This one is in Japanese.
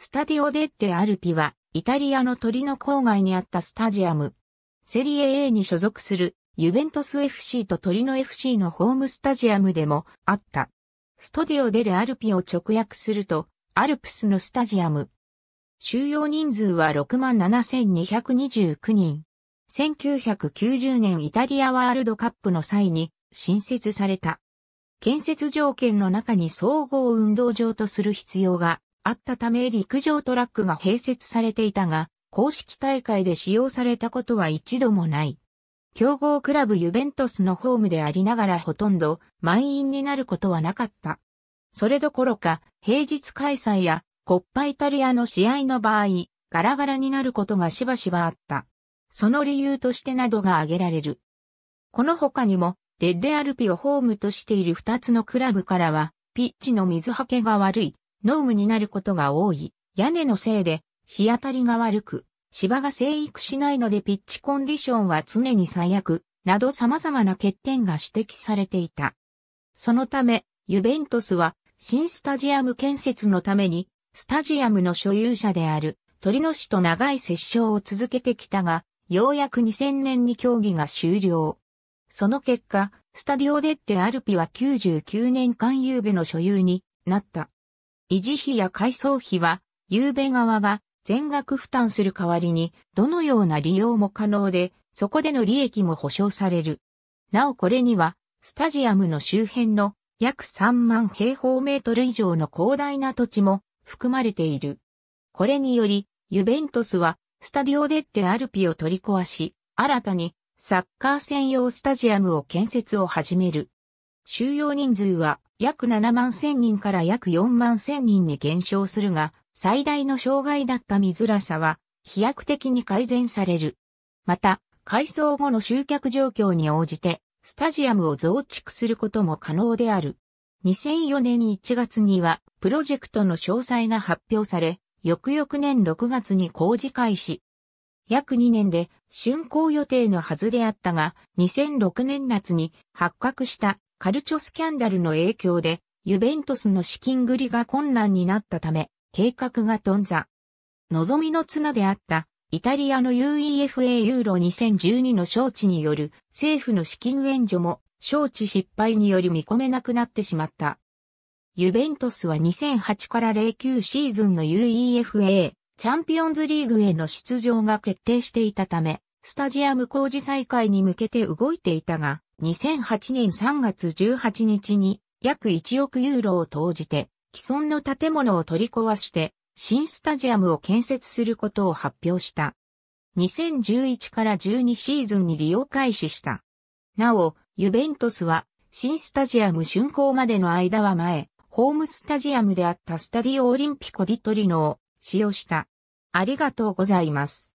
スタディオデッテ・アルピは、イタリアの鳥の郊外にあったスタジアム。セリエ A に所属する、ユベントス FC と鳥の FC のホームスタジアムでもあった。ストディオデル・アルピを直訳すると、アルプスのスタジアム。収容人数は67,229人。1990年イタリアワールドカップの際に新設された。建設条件の中に総合運動場とする必要があったため陸上トラックが併設されていたが、公式大会で使用されたことは一度もない。競合クラブユベントスのホームでありながらほとんど満員になることはなかった。それどころか、平日開催やコッパイタリアの試合の場合、ガラガラになることがしばしばあった。その理由としてなどが挙げられる。この他にも、デッレアルピをホームとしている2つのクラブからは、ピッチの水はけが悪い、ームになることが多い。屋根のせいで日当たりが悪く、芝が生育しないのでピッチコンディションは常に最悪、など様々な欠点が指摘されていた。そのため、ユベントスは新スタジアム建設のために、スタジアムの所有者である鳥野市と長い折衝を続けてきたが、ようやく2000年に競技が終了。その結果、スタディオデッテアルピは99年間ゆうべの所有になった。維持費や改装費は、ゆうべ側が全額負担する代わりに、どのような利用も可能で、そこでの利益も保証される。なおこれには、スタジアムの周辺の約3万平方メートル以上の広大な土地も含まれている。これにより、ユベントスは、スタディオデッテアルピを取り壊し、新たにサッカー専用スタジアムを建設を始める。収容人数は約7万1000人から約4万1000人に減少するが、最大の障害だった見づらさは、飛躍的に改善される。また、改装後の集客状況に応じて、スタジアムを増築することも可能である。2004年1月には、プロジェクトの詳細が発表され、翌々年6月に工事開始。約2年で竣工予定のはずであったが、2006年夏に発覚したカルチョスキャンダルの影響で、ユベントスの資金繰りが困難になったため、計画が頓挫。望みの綱であった、イタリアの UEFA ユーロ2012の招致による政府の資金援助も招致失敗により見込めなくなってしまった。ユベントスは2008から09シーズンの UEFA チャンピオンズリーグへの出場が決定していたため、スタジアム工事再開に向けて動いていたが、2008年3月18日に約1億ユーロを投じて既存の建物を取り壊して新スタジアムを建設することを発表した。2011から12シーズンに利用開始した。なお、ユベントスは新スタジアム竣工までの間は前、ホームスタジアムであったスタディオオリンピコディトリノを使用した。ありがとうございます。